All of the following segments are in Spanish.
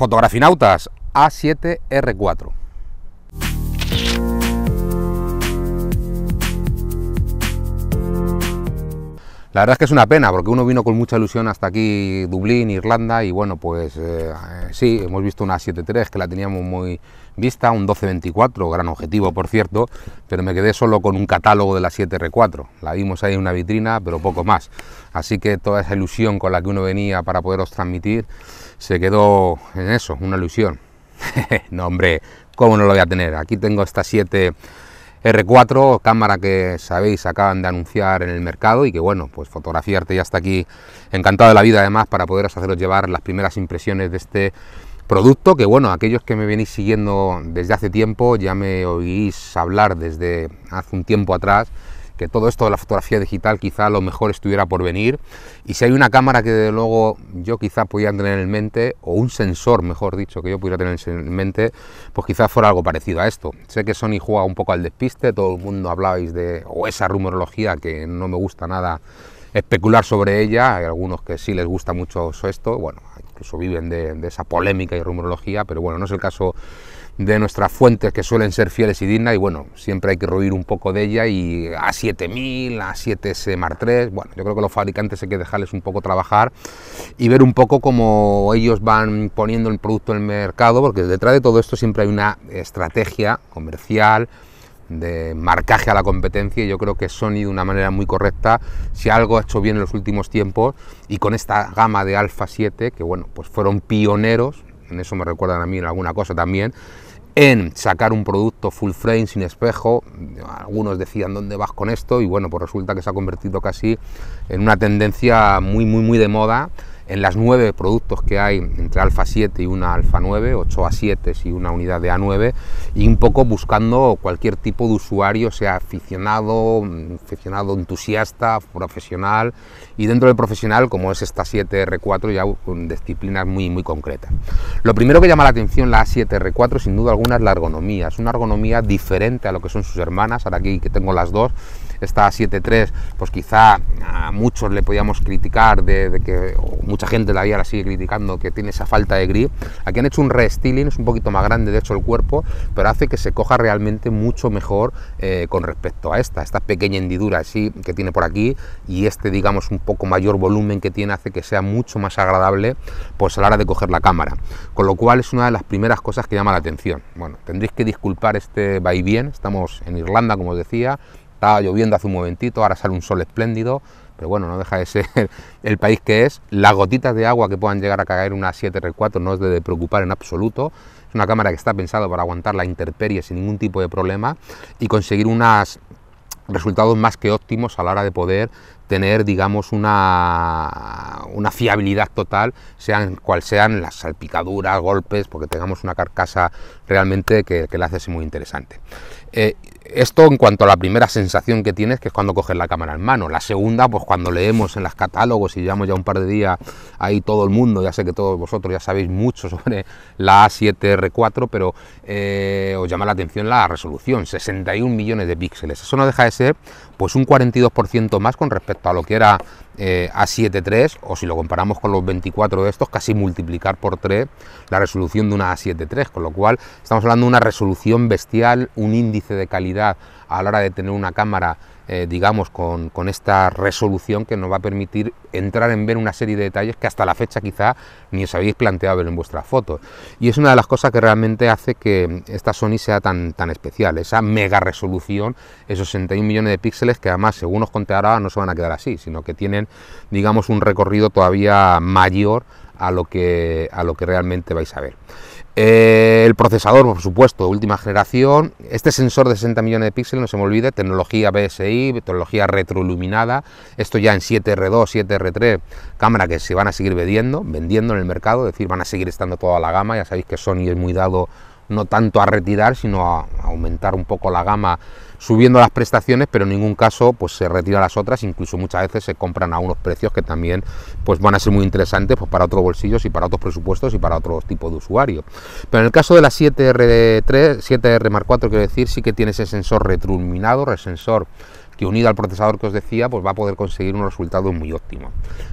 Fotografinautas A7R4. La verdad es que es una pena, porque uno vino con mucha ilusión hasta aquí, Dublín, Irlanda, y bueno, pues eh, eh, sí, hemos visto una 7.3 que la teníamos muy vista, un 12.24, gran objetivo por cierto, pero me quedé solo con un catálogo de la 7R4. La vimos ahí en una vitrina, pero poco más. Así que toda esa ilusión con la que uno venía para poderos transmitir, se quedó en eso, una ilusión. no, hombre, ¿cómo no lo voy a tener? Aquí tengo esta 7 R4, cámara que sabéis acaban de anunciar en el mercado y que bueno, pues fotografiarte ya está aquí encantado de la vida además para poderos haceros llevar las primeras impresiones de este producto que bueno, aquellos que me venís siguiendo desde hace tiempo ya me oís hablar desde hace un tiempo atrás que todo esto de la fotografía digital quizá lo mejor estuviera por venir. Y si hay una cámara que de luego yo quizá pudiera tener en mente, o un sensor mejor dicho que yo pudiera tener en mente, pues quizá fuera algo parecido a esto. Sé que Sony juega un poco al despiste, todo el mundo hablabais de, esa rumorología que no me gusta nada especular sobre ella, hay algunos que sí les gusta mucho esto, bueno, incluso viven de, esa polémica y rumorología, pero bueno, no es el caso de nuestras fuentes que suelen ser fieles y dignas y bueno, siempre hay que ruir un poco de ella y A7000, A7S Mark bueno, yo creo que los fabricantes hay que dejarles un poco trabajar y ver un poco cómo ellos van poniendo el producto en el mercado, porque detrás de todo esto siempre hay una estrategia comercial, de marcaje a la competencia y yo creo que Sony de una manera muy correcta, si algo ha hecho bien en los últimos tiempos y con esta gama de Alpha 7, que bueno, pues fueron pioneros, en eso me recuerdan a mí en alguna cosa también, en sacar un producto full frame sin espejo, algunos decían dónde vas con esto y bueno, pues resulta que se ha convertido casi en una tendencia muy, muy, muy de moda en las nueve productos que hay entre alfa 7 y una alfa 9, 8 A7 y una unidad de A9, y un poco buscando cualquier tipo de usuario, sea aficionado, aficionado entusiasta, profesional, y dentro del profesional, como es esta 7R4, ya con disciplinas muy, muy concretas. Lo primero que llama la atención la A7R4, sin duda alguna, es la ergonomía. Es una ergonomía diferente a lo que son sus hermanas, ahora aquí que tengo las dos, esta 7.3, pues quizá a muchos le podíamos criticar, de, que mucha gente la, la sigue criticando, que tiene esa falta de grip. Aquí han hecho un restyling, es un poquito más grande de hecho el cuerpo, pero hace que se coja realmente mucho mejor eh, con respecto a esta, esta pequeña hendidura así que tiene por aquí y este digamos un poco mayor volumen que tiene hace que sea mucho más agradable pues a la hora de coger la cámara, con lo cual es una de las primeras cosas que llama la atención. Bueno, tendréis que disculpar este va bien estamos en Irlanda como os decía, estaba lloviendo hace un momentito, ahora sale un sol espléndido, pero bueno, no deja de ser el país que es. Las gotitas de agua que puedan llegar a caer unas 7R4 no es de preocupar en absoluto. Es una cámara que está pensada para aguantar la intemperie sin ningún tipo de problema y conseguir unos resultados más que óptimos a la hora de poder tener, digamos, una, una, fiabilidad total, sean cual sean las salpicaduras, golpes, porque tengamos una carcasa realmente que, la hace muy interesante. Eh, esto en cuanto a la primera sensación que tienes, que es cuando coges la cámara en mano. La segunda, pues cuando leemos en los catálogos y llevamos ya un par de días ahí todo el mundo, ya sé que todos vosotros ya sabéis mucho sobre la A7R4, pero eh, os llama la atención la resolución, 61 millones de píxeles. Eso no deja de ser pues un 42% más con respecto a lo que era eh, a 73 o si lo comparamos con los 24 de estos, casi multiplicar por 3 la resolución de una a 73 con lo cual estamos hablando de una resolución bestial, un índice de calidad a la hora de tener una cámara eh, digamos, con, esta resolución que nos va a permitir entrar en ver una serie de detalles que hasta la fecha quizá ni os habéis planteado ver en vuestras fotos. Y es una de las cosas que realmente hace que esta Sony sea tan, tan especial, esa mega resolución, esos 61 millones de píxeles que además, según os conté ahora, no se van a quedar así, sino que tienen, digamos, un recorrido todavía mayor a lo que, a lo que realmente vais a ver. Eh, el procesador, por supuesto, última generación. Este sensor de 60 millones de píxeles, no se me olvide, tecnología BSI, tecnología retroiluminada. Esto ya en 7R2, 7R3, cámara que se van a seguir vendiendo, vendiendo en el mercado, es decir, van a seguir estando toda la gama. Ya sabéis que Sony es muy dado no tanto a retirar, sino a aumentar un poco la gama subiendo las prestaciones, pero en ningún caso pues se retira las otras, incluso muchas veces se compran a unos precios que también pues van a ser muy interesantes pues, para otros bolsillos y para otros presupuestos y para otro tipo de usuario. Pero en el caso de la 7R3, 7R 4 quiero decir, sí que tiene ese sensor el resensor que unido al procesador que os decía, pues va a poder conseguir un resultado muy óptimo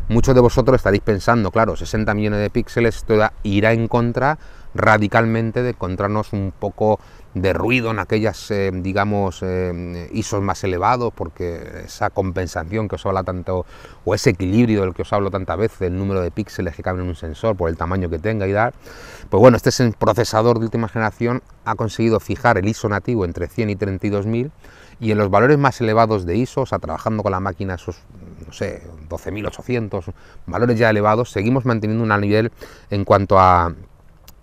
Muchos de vosotros estaréis pensando, claro, 60 millones de píxeles, esto irá en contra radicalmente de encontrarnos un poco de ruido en aquellas, eh, digamos, eh, ISOs más elevados, porque esa compensación que os habla tanto, o ese equilibrio del que os hablo tantas veces, el número de píxeles que caben en un sensor por el tamaño que tenga y dar pues bueno, este es procesador de última generación ha conseguido fijar el ISO nativo entre 100 y 32.000 y en los valores más elevados de ISO, o trabajando con la máquina esos, no sé, 12.800, valores ya elevados, seguimos manteniendo un nivel en cuanto a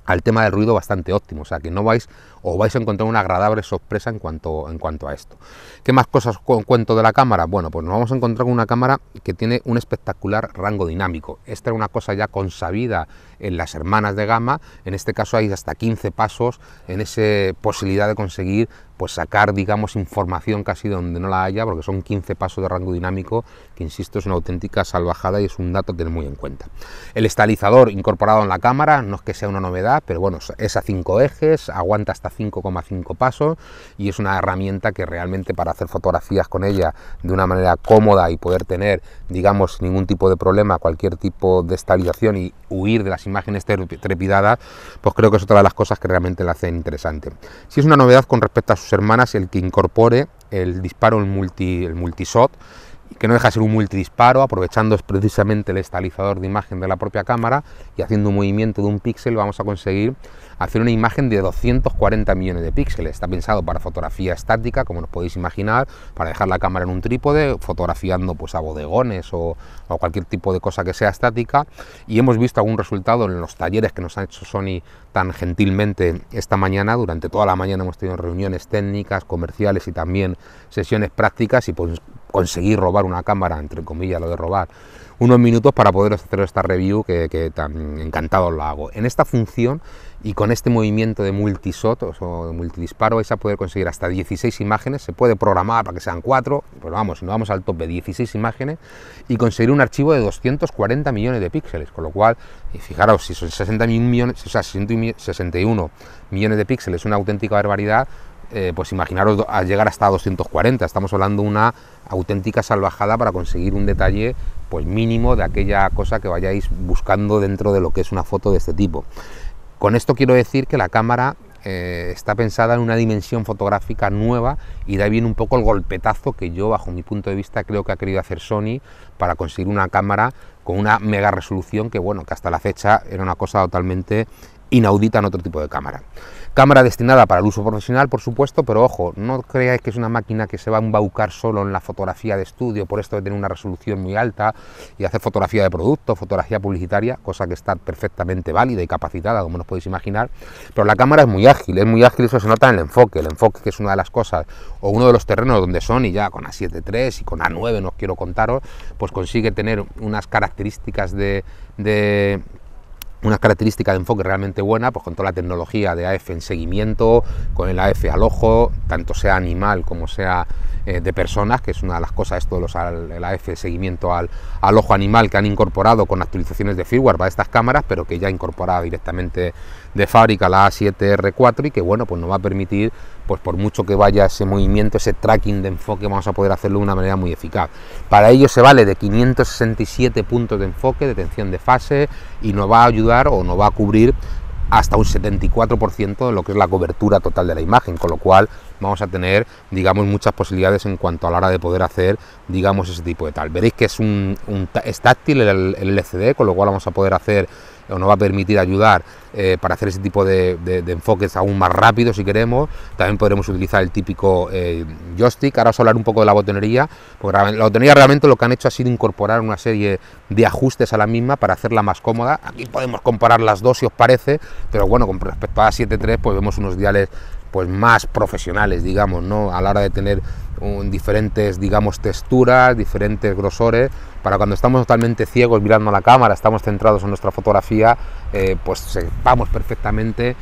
al tema del ruido bastante óptimo, o sea que no vais os vais a encontrar una agradable sorpresa en cuanto, en cuanto a esto. ¿Qué más cosas cuento de la cámara? Bueno, pues nos vamos a encontrar con una cámara que tiene un espectacular rango dinámico. Esta es una cosa ya consabida en las hermanas de gama, en este caso hay hasta 15 pasos en esa posibilidad de conseguir pues sacar, digamos, información casi donde no la haya, porque son 15 pasos de rango dinámico, que insisto, es una auténtica salvajada y es un dato a tener muy en cuenta. El estalizador incorporado en la cámara, no es que sea una novedad, pero bueno, es a 5 ejes, aguanta hasta 5,5 pasos y es una herramienta que realmente para hacer fotografías con ella de una manera cómoda y poder tener, digamos, ningún tipo de problema, cualquier tipo de estabilización y huir de las imágenes trepidadas, pues creo que es otra de las cosas que realmente la hacen interesante. Si es una novedad con respecto a sus hermanas el que incorpore el disparo, el, multi, el multishot, que no deja ser un multidisparo, aprovechando precisamente el estabilizador de imagen de la propia cámara y haciendo un movimiento de un píxel vamos a conseguir hacer una imagen de 240 millones de píxeles. Está pensado para fotografía estática, como nos podéis imaginar, para dejar la cámara en un trípode, fotografiando pues a bodegones o, cualquier tipo de cosa que sea estática y hemos visto algún resultado en los talleres que nos ha hecho Sony tan gentilmente esta mañana, durante toda la mañana hemos tenido reuniones técnicas, comerciales y también sesiones prácticas y pues conseguir robar una cámara, entre comillas, lo de robar, unos minutos para poder hacer esta review que, tan encantado la hago. En esta función y con este movimiento de multishot o de multidisparo es a poder conseguir hasta 16 imágenes, se puede programar para que sean cuatro pero vamos, nos vamos al top de 16 imágenes y conseguir un archivo de 240 millones de píxeles, con lo cual, y fijaros, si son 60 millones, o sea, 61 millones de píxeles, una auténtica barbaridad, eh, pues imaginaros llegar hasta 240, estamos hablando de una auténtica salvajada para conseguir un detalle pues mínimo de aquella cosa que vayáis buscando dentro de lo que es una foto de este tipo. Con esto quiero decir que la cámara eh, está pensada en una dimensión fotográfica nueva y da bien un poco el golpetazo que yo, bajo mi punto de vista, creo que ha querido hacer Sony para conseguir una cámara con una mega resolución que, bueno, que hasta la fecha era una cosa totalmente inaudita en otro tipo de cámara. Cámara destinada para el uso profesional, por supuesto, pero ojo, no creáis que es una máquina que se va a embaucar solo en la fotografía de estudio por esto de tener una resolución muy alta y hacer fotografía de producto, fotografía publicitaria, cosa que está perfectamente válida y capacitada, como nos podéis imaginar, pero la cámara es muy ágil, es muy ágil, eso se nota en el enfoque, el enfoque que es una de las cosas o uno de los terrenos donde Sony ya con a 73 y con A9, no os quiero contaros, pues consigue tener unas características de ...una característica de enfoque realmente buena... pues con toda la tecnología de AF en seguimiento, con el AF al ojo, tanto sea animal como sea eh, de personas, que es una de las cosas, esto el AF seguimiento al, al, ojo animal que han incorporado con actualizaciones de firmware para estas cámaras, pero que ya incorporada directamente de fábrica la A7R4 y que bueno, pues nos va a permitir pues por mucho que vaya ese movimiento, ese tracking de enfoque, vamos a poder hacerlo de una manera muy eficaz. Para ello se vale de 567 puntos de enfoque, de tensión de fase, y nos va a ayudar o nos va a cubrir hasta un 74% de lo que es la cobertura total de la imagen, con lo cual vamos a tener, digamos, muchas posibilidades en cuanto a la hora de poder hacer, digamos, ese tipo de tal. Veréis que es, un, táctil el LCD, con lo cual vamos a poder hacer o nos va a permitir ayudar eh, para hacer ese tipo de, enfoques aún más rápido si queremos. También podremos utilizar el típico eh, joystick. Ahora os hablar un poco de la botonería, porque la botonería realmente lo que han hecho ha sido incorporar una serie de ajustes a la misma para hacerla más cómoda. Aquí podemos comparar las dos si os parece, pero bueno, con respecto a 7.3 pues vemos unos diales pues más profesionales, digamos, ¿no? A la hora de tener diferentes, digamos, texturas, diferentes grosores, para cuando estamos totalmente ciegos mirando a la cámara, estamos centrados en nuestra fotografía, eh, pues sepamos perfectamente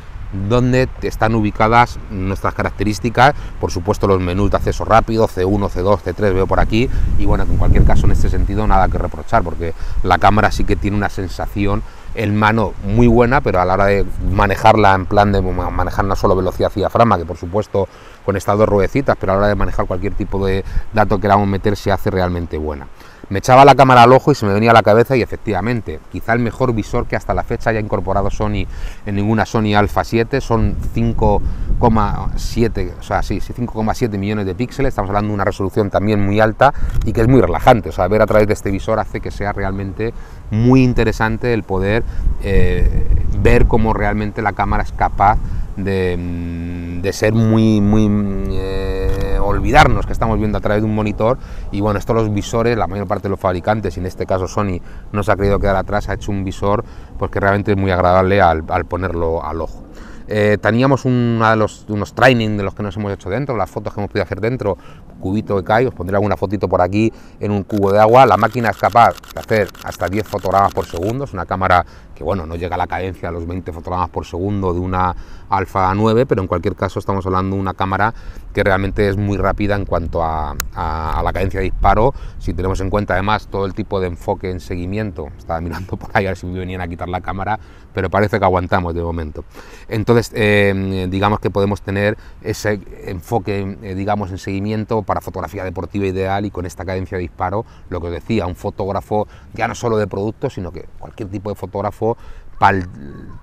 dónde están ubicadas nuestras características, por supuesto los menús de acceso rápido, C1, C2, C3 veo por aquí, y bueno, en cualquier caso en este sentido nada que reprochar, porque la cámara sí que tiene una sensación en mano muy buena, pero a la hora de manejarla en plan de manejar una solo velocidad diafragma, que por supuesto con estas dos ruedecitas, pero a la hora de manejar cualquier tipo de dato que queramos meter se hace realmente buena. Me echaba la cámara al ojo y se me venía a la cabeza y efectivamente, quizá el mejor visor que hasta la fecha haya incorporado Sony en ninguna Sony Alpha 7, son 5,7, o sea, sí, 5,7 millones de píxeles, estamos hablando de una resolución también muy alta y que es muy relajante, o sea, ver a través de este visor hace que sea realmente muy interesante el poder eh, ver cómo realmente la cámara es capaz Mm, de, ser muy, muy eh, olvidarnos que estamos viendo a través de un monitor y bueno, esto los visores, la mayor parte de los fabricantes, y en este caso Sony no se ha querido quedar atrás, ha hecho un visor porque pues, realmente es muy agradable al, ponerlo al ojo. Eh, teníamos una de los, unos training de los que nos hemos hecho dentro, las fotos que hemos podido hacer dentro, cubito de cae, os pondré alguna fotito por aquí en un cubo de agua. La máquina es capaz de hacer hasta 10 fotogramas por segundo, es una cámara que bueno, no llega a la cadencia de los 20 fotogramas por segundo de una Alpha 9, pero en cualquier caso estamos hablando de una cámara que realmente es muy rápida en cuanto a, la cadencia de disparo, si tenemos en cuenta además todo el tipo de enfoque en seguimiento, estaba mirando por ahí a ver si me venían a quitar la cámara, pero parece que aguantamos de momento. Entonces, eh, digamos que podemos tener ese enfoque, eh, digamos, en seguimiento para fotografía deportiva ideal y con esta cadencia de disparo, lo que os decía, un fotógrafo ya no solo de productos, sino que cualquier tipo de fotógrafo para el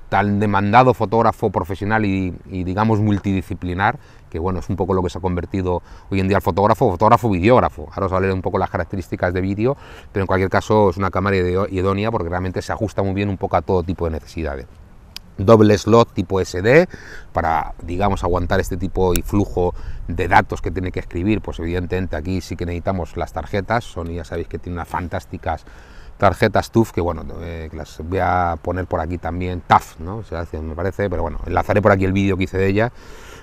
tan demandado fotógrafo profesional y, digamos multidisciplinar, que bueno, es un poco lo que se ha convertido hoy en día el fotógrafo, fotógrafo videógrafo. Ahora os leer un poco las características de vídeo, pero en cualquier caso es una cámara idónea porque realmente se ajusta muy bien un poco a todo tipo de necesidades doble slot tipo SD para, digamos, aguantar este tipo y flujo de datos que tiene que escribir. Pues evidentemente aquí sí que necesitamos las tarjetas. Sony ya sabéis que tiene unas fantásticas tarjetas TUF, que bueno, eh, las voy a poner por aquí también, TAF, ¿no? me parece, pero bueno, enlazaré por aquí el vídeo que hice de ella,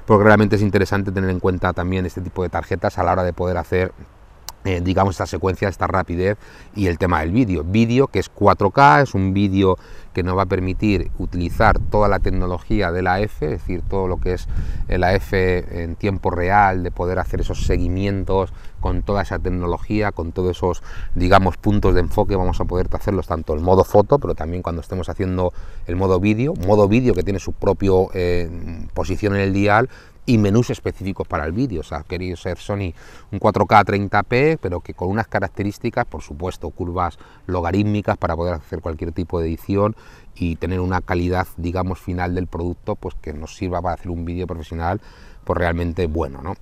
porque realmente es interesante tener en cuenta también este tipo de tarjetas a la hora de poder hacer, eh, digamos, esta secuencia, esta rapidez y el tema del vídeo. Vídeo que es 4K, es un vídeo que nos va a permitir utilizar toda la tecnología de la F, es decir, todo lo que es eh, la F en tiempo real, de poder hacer esos seguimientos con toda esa tecnología, con todos esos, digamos, puntos de enfoque, vamos a poder hacerlos tanto el modo foto, pero también cuando estemos haciendo el modo vídeo, modo vídeo que tiene su propio eh, posición en el dial, y menús específicos para el vídeo. O sea, querido ser Sony un 4K 30p, pero que con unas características, por supuesto, curvas logarítmicas para poder hacer cualquier tipo de edición y tener una calidad, digamos, final del producto, pues que nos sirva para hacer un vídeo profesional pues realmente bueno. ¿no?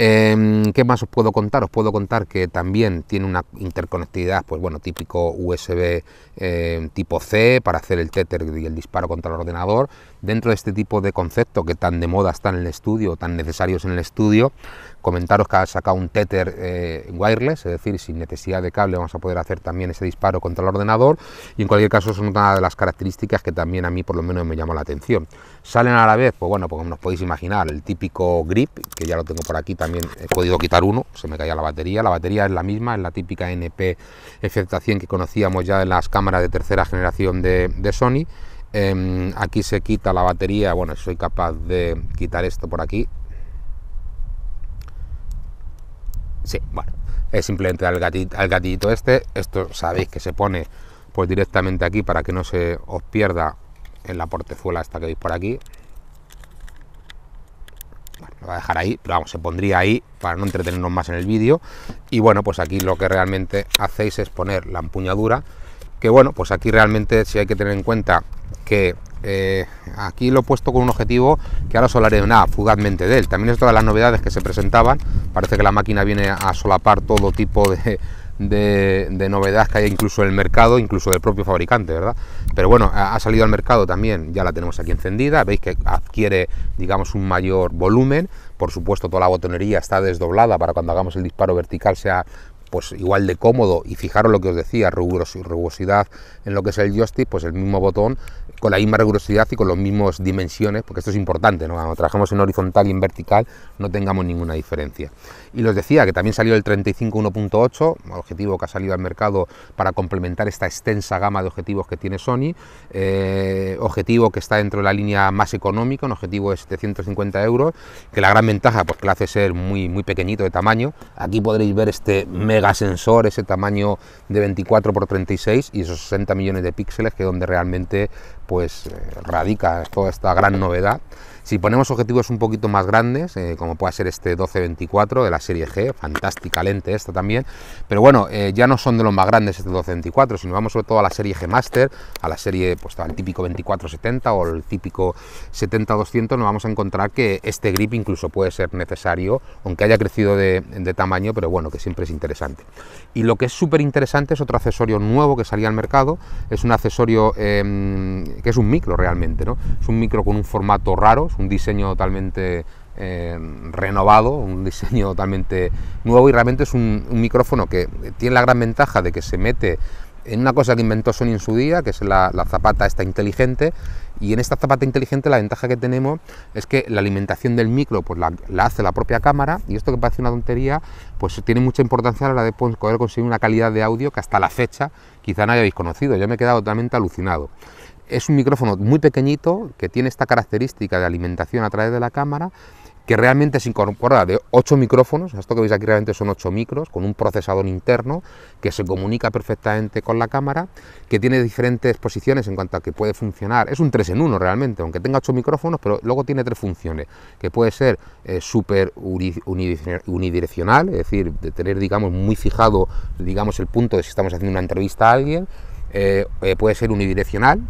Em, ¿Qué más os puedo contar? Os puedo contar que también tiene una interconectividad, pues bueno, típico USB em, tipo C para hacer el tether y el disparo contra el ordenador. Dentro de este tipo de concepto que tan de moda está en el estudio, tan necesarios en el estudio, comentaros que ha sacado un tether eh, wireless, es decir, sin necesidad de cable vamos a poder hacer también ese disparo contra el ordenador. Y en cualquier caso, son una de las características que también a mí, por lo menos, me llama la atención. Salen a la vez, pues bueno, pues como nos podéis imaginar, el típico grip, que ya lo tengo por aquí también he podido quitar uno, se me caía la batería. La batería es la misma, es la típica NP f 100 que conocíamos ya en las cámaras de tercera generación de, Sony. Em, aquí se quita la batería, bueno, soy capaz de quitar esto por aquí. Sí, bueno, es simplemente al gatito, este. Esto sabéis que se pone pues directamente aquí para que no se os pierda en la portezuela esta que veis por aquí va a dejar ahí, pero vamos, se pondría ahí para no entretenernos más en el vídeo. Y bueno, pues aquí lo que realmente hacéis es poner la empuñadura, que bueno, pues aquí realmente si sí hay que tener en cuenta que eh, aquí lo he puesto con un objetivo que ahora solaré una nada fugazmente de él. También es todas las novedades que se presentaban. Parece que la máquina viene a solapar todo tipo de, de, novedad que haya incluso en el mercado, incluso del propio fabricante, ¿verdad? Pero bueno, ha, salido al mercado también, ya la tenemos aquí encendida, veis que adquiere, digamos, un mayor volumen, por supuesto toda la botonería está desdoblada para cuando hagamos el disparo vertical sea pues igual de cómodo y fijaros lo que os decía, rugosidad en lo que es el joystick, pues el mismo botón con la misma rugosidad y con las mismas dimensiones, porque esto es importante, ¿no? cuando trabajamos en horizontal y en vertical no tengamos ninguna diferencia y los decía que también salió el 35 1.8, objetivo que ha salido al mercado para complementar esta extensa gama de objetivos que tiene Sony, eh, objetivo que está dentro de la línea más económica, un objetivo de 750 euros, que la gran ventaja pues que hace ser muy, muy pequeñito de tamaño, aquí podréis ver este mega sensor, ese tamaño de 24 x 36 y esos 60 millones de píxeles que es donde realmente pues eh, radica toda esta gran novedad. Si ponemos objetivos un poquito más grandes, eh, como puede ser este 1224 de la serie G, fantástica lente esta también, pero bueno, eh, ya no son de los más grandes este 1224, sino vamos sobre todo a la serie G Master, a la serie, pues al típico 2470 o el típico 70-200, nos vamos a encontrar que este grip incluso puede ser necesario, aunque haya crecido de, tamaño, pero bueno, que siempre es interesante. Y lo que es súper interesante es otro accesorio nuevo que salía al mercado, es un accesorio... Em, que es un micro realmente, ¿no? Es un micro con un formato raro, es un diseño totalmente eh, renovado, un diseño totalmente nuevo y realmente es un, micrófono que tiene la gran ventaja de que se mete en una cosa que inventó Sony en su día, que es la, zapata esta inteligente, y en esta zapata inteligente la ventaja que tenemos es que la alimentación del micro pues la, hace la propia cámara y esto que parece una tontería pues tiene mucha importancia a la hora de poder conseguir una calidad de audio que hasta la fecha quizá no hayáis conocido. Yo me he quedado totalmente alucinado es un micrófono muy pequeñito que tiene esta característica de alimentación a través de la cámara que realmente se incorpora de ocho micrófonos, esto que veis aquí realmente son ocho micros, con un procesador interno que se comunica perfectamente con la cámara, que tiene diferentes posiciones en cuanto a que puede funcionar, es un 3 en 1 realmente, aunque tenga ocho micrófonos, pero luego tiene tres funciones, que puede ser eh, súper unidireccional, es decir, de tener digamos muy fijado digamos el punto de si estamos haciendo una entrevista a alguien, eh, eh, puede ser unidireccional,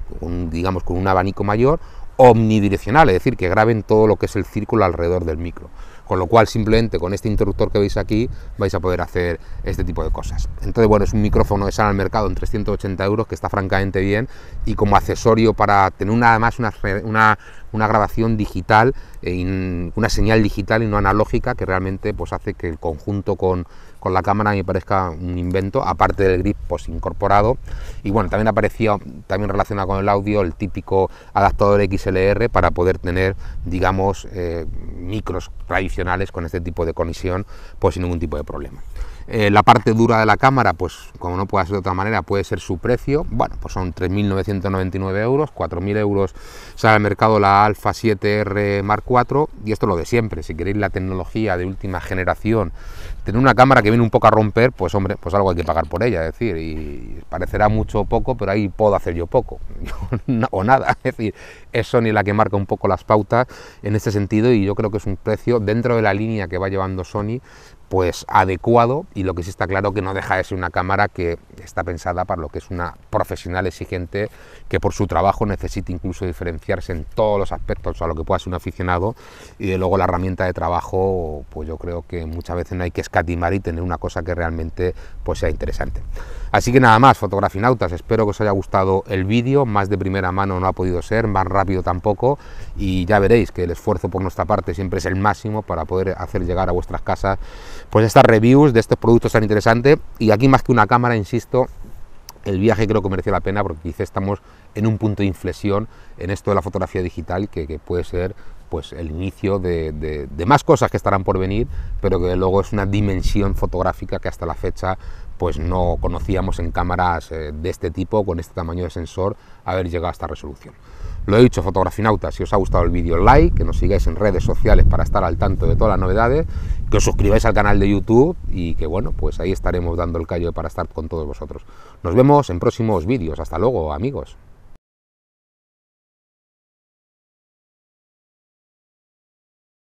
digamos con un abanico mayor, omnidireccional, es decir, que graben todo lo que es el círculo alrededor del micro. Con lo cual, simplemente con este interruptor que veis aquí, vais a poder hacer este tipo de cosas. Entonces, bueno, es un micrófono de sale al mercado en 380 euros, que está francamente bien, y como accesorio para tener nada más una, grabación digital, eh, una señal digital y no analógica, que realmente pues, hace que el conjunto con con la cámara me parezca un invento, aparte del grip pues incorporado. Y bueno, también aparecía, también relacionado con el audio, el típico adaptador XLR para poder tener, digamos, eh, micros tradicionales con este tipo de conexión, pues sin ningún tipo de problema. Eh, la parte dura de la cámara, pues como no puede ser de otra manera, puede ser su precio. Bueno, pues son 3.999 euros, 4.000 euros sale al mercado la Alpha 7R Mark IV y esto lo de siempre. Si queréis la tecnología de última generación, tener una cámara que viene un poco a romper, pues hombre, pues algo hay que pagar por ella, es decir, y parecerá mucho o poco, pero ahí puedo hacer yo poco o nada. Es decir, es Sony la que marca un poco las pautas en este sentido y yo creo que es un precio dentro de la línea que va llevando Sony, pues adecuado y lo que sí está claro que no deja de ser una cámara que está pensada para lo que es una profesional exigente que por su trabajo necesita incluso diferenciarse en todos los aspectos a lo que pueda ser un aficionado y luego la herramienta de trabajo pues yo creo que muchas veces no hay que escatimar y tener una cosa que realmente pues sea interesante. Así que nada más, fotografinautas, espero que os haya gustado el vídeo, más de primera mano no ha podido ser, más rápido tampoco y ya veréis que el esfuerzo por nuestra parte siempre es el máximo para poder hacer llegar a vuestras casas pues estas reviews de estos productos tan interesantes y aquí más que una cámara, insisto, el viaje creo que merece la pena porque quizás estamos en un punto de inflexión en esto de la fotografía digital que puede ser pues el inicio de, más cosas que estarán por venir, pero que luego es una dimensión fotográfica que hasta la fecha pues no conocíamos en cámaras eh, de este tipo, con este tamaño de sensor, haber llegado a esta resolución. Lo he dicho, fotografinautas, si os ha gustado el vídeo, like, que nos sigáis en redes sociales para estar al tanto de todas las novedades, que os suscribáis al canal de YouTube y que bueno, pues ahí estaremos dando el callo para estar con todos vosotros. Nos vemos en próximos vídeos. Hasta luego, amigos.